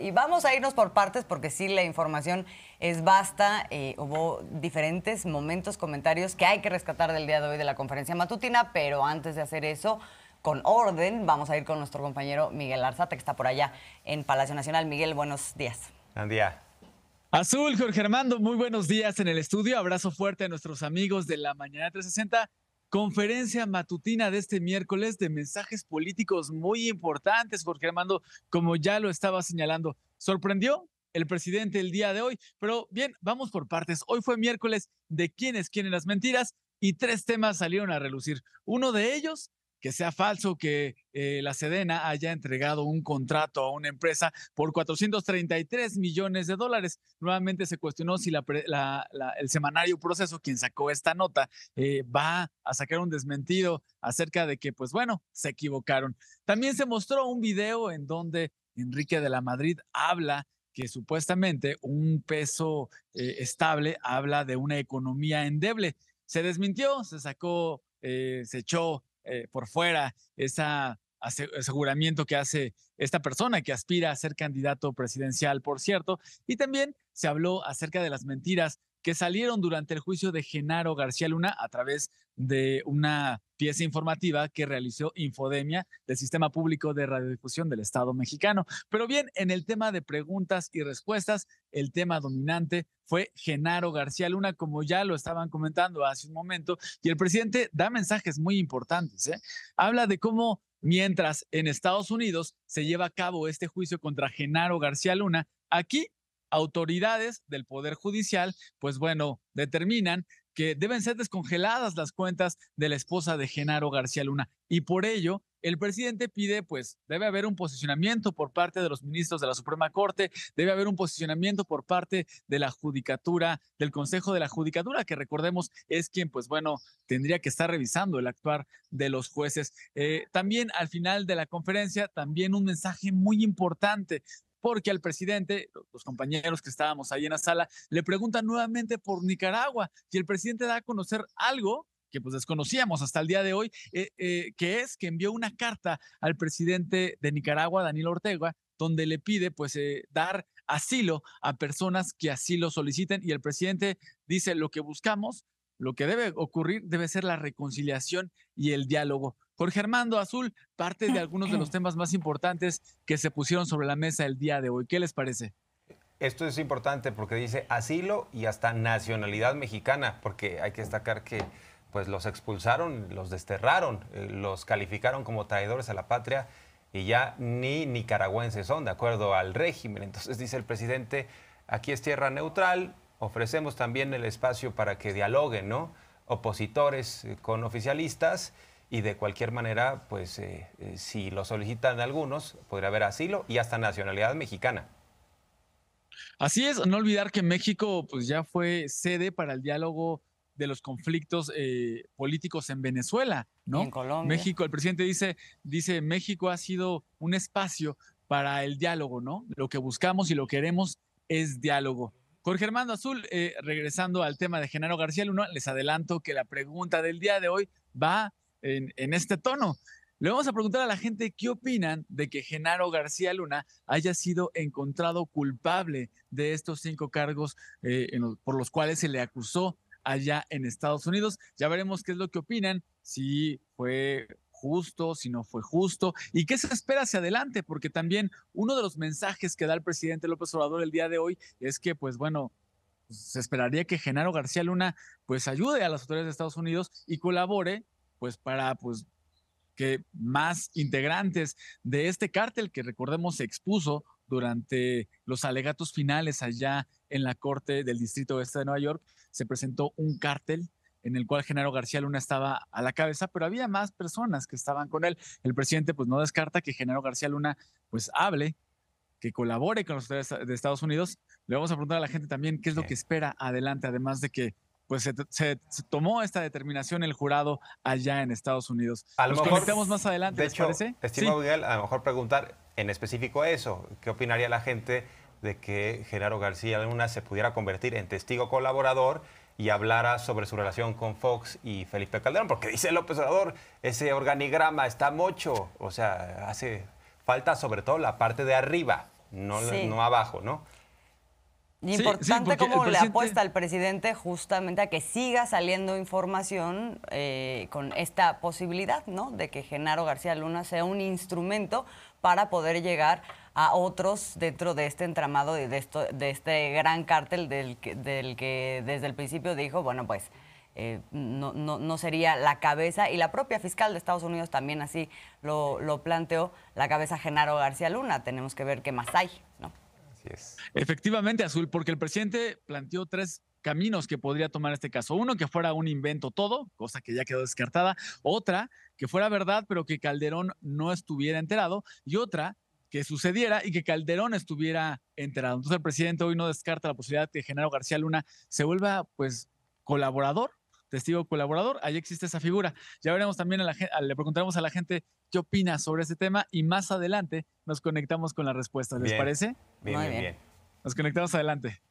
y vamos a irnos por partes porque sí, la información es vasta. Eh, hubo diferentes momentos, comentarios que hay que rescatar del día de hoy de la conferencia matutina, pero antes de hacer eso, con orden, vamos a ir con nuestro compañero Miguel Arzate, que está por allá en Palacio Nacional. Miguel, buenos días. Buen día. Azul, Jorge Armando, muy buenos días en el estudio. Abrazo fuerte a nuestros amigos de la Mañana 360 conferencia matutina de este miércoles de mensajes políticos muy importantes, porque Armando, como ya lo estaba señalando, sorprendió el presidente el día de hoy, pero bien, vamos por partes. Hoy fue miércoles de quiénes quieren las mentiras y tres temas salieron a relucir. Uno de ellos, que sea falso que eh, la Sedena haya entregado un contrato a una empresa por 433 millones de dólares. Nuevamente se cuestionó si el semanario Proceso, quien sacó esta nota, eh, va a sacar un desmentido acerca de que, pues bueno, se equivocaron. También se mostró un video en donde Enrique de la Madrid habla que supuestamente un peso eh, estable habla de una economía endeble. Se desmintió, se sacó, se echó eh, por fuera ese aseguramiento que hace esta persona que aspira a ser candidato presidencial, por cierto. Y también se habló acerca de las mentiras que salieron durante el juicio de Genaro García Luna a través de una pieza informativa que realizó Infodemia del Sistema Público de Radiodifusión del Estado mexicano. Pero bien, en el tema de preguntas y respuestas, el tema dominante fue Genaro García Luna, como ya lo estaban comentando hace un momento, y el presidente da mensajes muy importantes. ¿eh? Habla de cómo mientras en Estados Unidos se lleva a cabo este juicio contra Genaro García Luna, aquí autoridades del Poder Judicial, pues bueno, determinan que deben ser descongeladas las cuentas de la esposa de Genaro García Luna. Y por ello, el presidente pide, pues, debe haber un posicionamiento por parte de los ministros de la Suprema Corte, debe haber un posicionamiento por parte de la Judicatura, del Consejo de la Judicatura, que recordemos es quien, pues, bueno, tendría que estar revisando el actuar de los jueces. Eh, también al final de la conferencia, también un mensaje muy importante porque al presidente, los compañeros que estábamos ahí en la sala, le preguntan nuevamente por Nicaragua y el presidente da a conocer algo que pues desconocíamos hasta el día de hoy, eh, eh, que es que envió una carta al presidente de Nicaragua, Daniel Ortega, donde le pide pues eh, dar asilo a personas que así lo soliciten y el presidente dice lo que buscamos, lo que debe ocurrir debe ser la reconciliación y el diálogo. Jorge Armando Azul, parte de algunos de los temas más importantes que se pusieron sobre la mesa el día de hoy. ¿Qué les parece? Esto es importante porque dice asilo y hasta nacionalidad mexicana, porque hay que destacar que pues los expulsaron, los desterraron, eh, los calificaron como traidores a la patria y ya ni nicaragüenses son, de acuerdo al régimen. Entonces dice el presidente, aquí es tierra neutral, ofrecemos también el espacio para que dialoguen, ¿no? Opositores eh, con oficialistas y de cualquier manera, pues eh, eh, si lo solicitan algunos, podría haber asilo y hasta nacionalidad mexicana. Así es, no olvidar que México pues, ya fue sede para el diálogo de los conflictos eh, políticos en Venezuela, ¿no? en Colombia. México, el presidente dice, dice, México ha sido un espacio para el diálogo, ¿no? Lo que buscamos y lo queremos es diálogo. Jorge Armando Azul, regresando al tema de Genaro García Luna, les adelanto que la pregunta del día de hoy va en, este tono. Le vamos a preguntar a la gente qué opinan de que Genaro García Luna haya sido encontrado culpable de estos cinco cargos eh, por los cuales se le acusó allá en Estados Unidos. Ya veremos qué es lo que opinan, si fue justo, si no fue justo y qué se espera hacia adelante, porque también uno de los mensajes que da el presidente López Obrador el día de hoy es que, pues bueno, se esperaría que Genaro García Luna pues ayude a las autoridades de Estados Unidos y colabore pues para pues que más integrantes de este cártel que recordemos se expuso durante los alegatos finales allá en la corte del Distrito Oeste de Nueva York, se presentó un cártel en el cual Genaro García Luna estaba a la cabeza, pero había más personas que estaban con él. El presidente pues no descarta que Genaro García Luna pues hable, que colabore con los de Estados Unidos. Le vamos a preguntar a la gente también qué es lo que espera adelante, además de que pues se, tomó esta determinación el jurado allá en Estados Unidos. A lo mejor, conectamos más adelante, de hecho, Miguel, a lo mejor preguntar en específico eso, ¿qué opinaría la gente de que Gerardo García Luna se pudiera convertir en testigo colaborador y hablara sobre su relación con Fox y Felipe Calderón? Porque dice López Obrador, ese organigrama está mocho, o sea, hace falta sobre todo la parte de arriba, no, no abajo, ¿no? Importante como le apuesta al presidente justamente a que siga saliendo información eh, con esta posibilidad, ¿no? De que Genaro García Luna sea un instrumento para poder llegar a otros dentro de este entramado y de, de este gran cártel del que, del que desde el principio dijo, bueno, pues eh, no, no, sería la cabeza, y la propia fiscal de Estados Unidos también así lo, lo planteó, la cabeza Genaro García Luna. Tenemos que ver qué más hay, ¿no? Efectivamente, Azul, porque el presidente planteó tres caminos que podría tomar este caso. Uno, que fuera un invento todo, cosa que ya quedó descartada. Otra, que fuera verdad, pero que Calderón no estuviera enterado. Y otra, que sucediera y que Calderón estuviera enterado. Entonces el presidente hoy no descarta la posibilidad de que Genaro García Luna se vuelva, pues, colaborador testigo colaborador, ahí existe esa figura. Ya veremos también, a la, gente le preguntaremos a la gente qué opina sobre este tema y más adelante nos conectamos con la respuesta. ¿Les parece? Muy bien. Nos conectamos adelante.